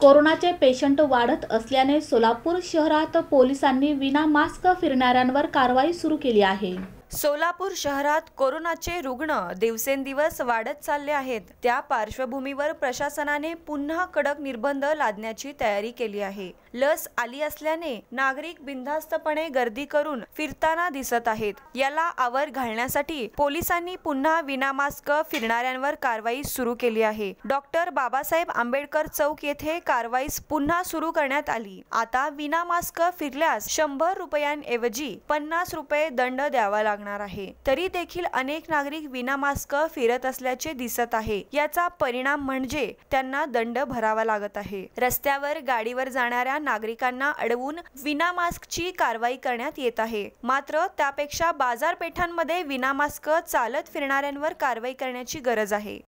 कोरोनाचे पेशंट वाढत असल्याने सोलापूर शहरात पोलिसांनी विना मास्क फिरणाऱ्यांवर कारवाई सुरू केली आहे सोलापूर शहरात कोरोनाचे रुग्ण दिवसेंदिवस वाढत चालले आहेत त्या पार्श्वभूमीवर प्रशासनाने पुन्हा कडक निर्बंध लादण्याची तयारी केली आहे लस आली असल्याने नागरिक बिनधास्तपणे गर्दी करून फिरताना दिसत आहेत याला आवर घालण्यासाठी पोलिसांनी पुन्हा विनामास्क फिरणाऱ्यांवर कारवाई सुरू केली आहे डॉक्टर बाबासाहेब आंबेडकर चौक येथे कारवाई पुन्हा सुरू करण्यात आली आता विनामास्क फिरल्यास शंभर रुपयांऐवजी पन्नास रुपये दंड द्यावा लागणार लागणार आहे तरी देखील अनेक नागरिक विना मास्क फिरत असल्याचे दिसत आहे याचा परिणाम म्हणजे त्यांना दंड भरावा लागत आहे रस्त्यावर गाडीवर जाणाऱ्या नागरिकांना अडवून विना मास्कची कारवाई करण्यात येत आहे मात्र त्यापेक्षा बाजारपेठांमध्ये विना मास्क चालत फिरणाऱ्यांवर कारवाई करण्याची गरज आहे